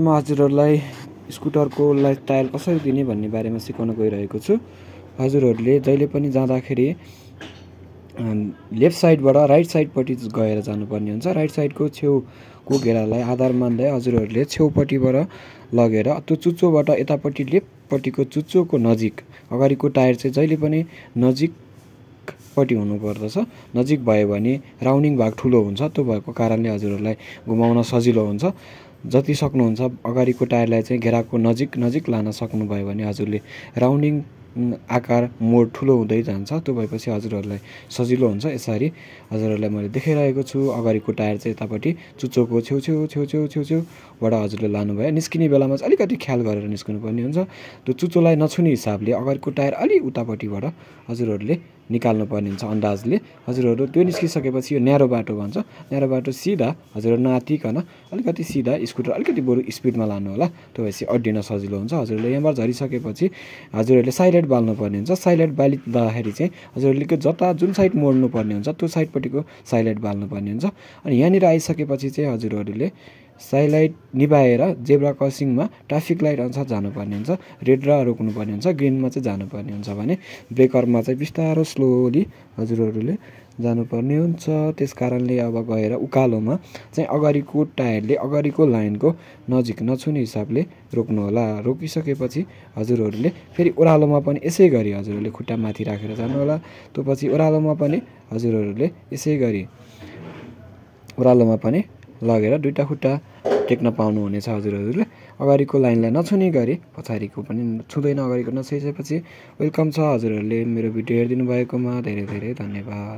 म हजुरहरूलाई स्कुटरको life tyre कसरी दिने भन्ने बारेमा सिकाउन गइरहेको छु हजुरहरूले जहिले पनि जाँदाखेरि लेफ्ट साइडबाट राइट साइडपट्टि गएर जानुपर्ने हुन्छ राइट साइडको छेउको घेरालाई आधार मान्दै हजुरहरूले छेउपट्टिबाट लगेर त्यो चुच्चोबाट यतापट्टि लेफ्टपट्टिको चुच्चोको नजिक अगाडिको टायर चाहिँ जहिले पनि नजिकपट्टि हुनुपर्दछ नजिक भयो भने राउन्डिङ भाग ठुलो हुन्छ त्यो भएको कारणले हजुरहरूलाई घुमाउन सजिलो हुन्छ जति सक्नुहुन्छ अगाडिको टायरलाई चाहिँ घेराको नजिक नजिक लान सक्नुभयो भने हजुरले राउन्डिङ आकार मोड ठुलो हुँदै जान्छ त्यो भएपछि हजुरहरूलाई सजिलो हुन्छ यसरी हजुरहरूलाई मैले देखाइरहेको छु अगाडिको टायर चाहिँ यतापट्टि चुच्चोको छेउछेउ छेउछेउ छेउछेउबाट हजुरले लानुभयो निस्किने बेलामा चाहिँ अलिकति ख्याल गरेर निस्किनुपर्ने हुन्छ त्यो चुच्चोलाई नछुने हिसाबले अगाडिको टायर अलिक उतापट्टिबाट हजुरहरूले निकाल्नुपर्ने हुन्छ अन्दाजले हजुरहरू त्यो निस्किसकेपछि यो न्यारो बाटो भन्छ न्यारो बाटो सिधा हजुरहरू नातिकन अलिकति सिधा स्कुटर अलिकति बरु स्पिडमा लानु होला त्यो भएपछि अड्डिन सजिलो हुन्छ हजुरहरूले यहाँबाट झरिसकेपछि हजुरहरूले साइलेट बाल्नुपर्ने हुन्छ साइलेट बालिँदाखेरि चाहिँ हजुरहरूले जता जुन साइड मोड्नुपर्ने हुन्छ त्यो साइडपट्टिको साइलेट बाल्नुपर्ने हुन्छ अनि यहाँनिर आइसकेपछि चाहिँ हजुरहरूले साइलाइट निभाएर जेब्रा क्रसिङमा ट्राफिक लाइट अनुसार जानुपर्ने हुन्छ रेड र रोक्नुपर्ने हुन्छ ग्रिनमा चाहिँ जानुपर्ने हुन्छ भने ब्रेकरमा चाहिँ बिस्तारो स्लोली हजुरहरूले जानुपर्ने हुन्छ त्यस कारणले अब गएर उकालोमा चाहिँ अगाडिको टायरले अगाडिको लाइनको नजिक नछुने हिसाबले रोक्नु होला रोकिसकेपछि हजुरहरूले फेरि ओह्रालोमा पनि यसै गरी हजुरहरूले खुट्टा माथि राखेर जानुहोला त्यो पछि ओह्रालोमा पनि हजुरहरूले यसै गरी ओह्रालोमा पनि लगेर दुइटा खुट्टा टेक्न पाउनुहुनेछ हजुरहरूले अगाडिको लाइनलाई नछुने गरी पछाडिको पनि छुँदैन अगाडिको नछुइसकेपछि वेलकम छ हजुरहरूले मेरो भिडियो हेरिदिनु भएकोमा धेरै धेरै धन्यवाद